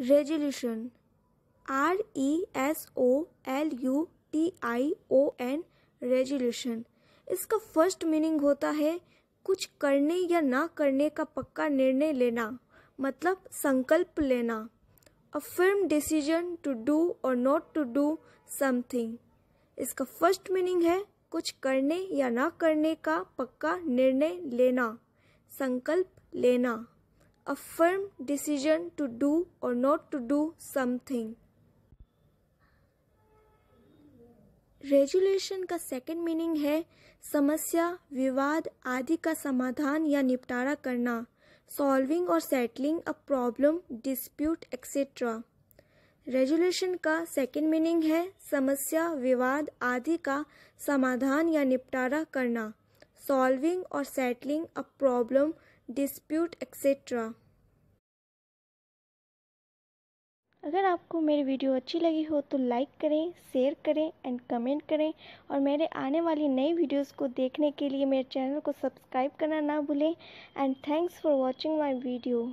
Resolution R E S O L U T I O N resolution इसका first meaning होता है कुछ करने या ना करने का पक्का निर्णय लेना मतलब संकल्प लेना a firm decision to do और नॉट टू डू समथिंग इसका फर्स्ट मीनिंग है कुछ करने या ना करने का पक्का निर्णय लेना संकल्प लेना a firm decision to do or not to do something. Resolution का सेकेंड मीनिंग है समस्या विवाद आदि का समाधान या निपटारा करना सॉल्विंग और settling a problem dispute etcetera resolution का सेकेंड मीनिंग है समस्या विवाद आदि का समाधान या निपटारा करना सॉल्विंग और settling a problem dispute etcetera अगर आपको मेरी वीडियो अच्छी लगी हो तो लाइक करें शेयर करें एंड कमेंट करें और मेरे आने वाली नई वीडियोस को देखने के लिए मेरे चैनल को सब्सक्राइब करना ना भूलें and thanks for watching my video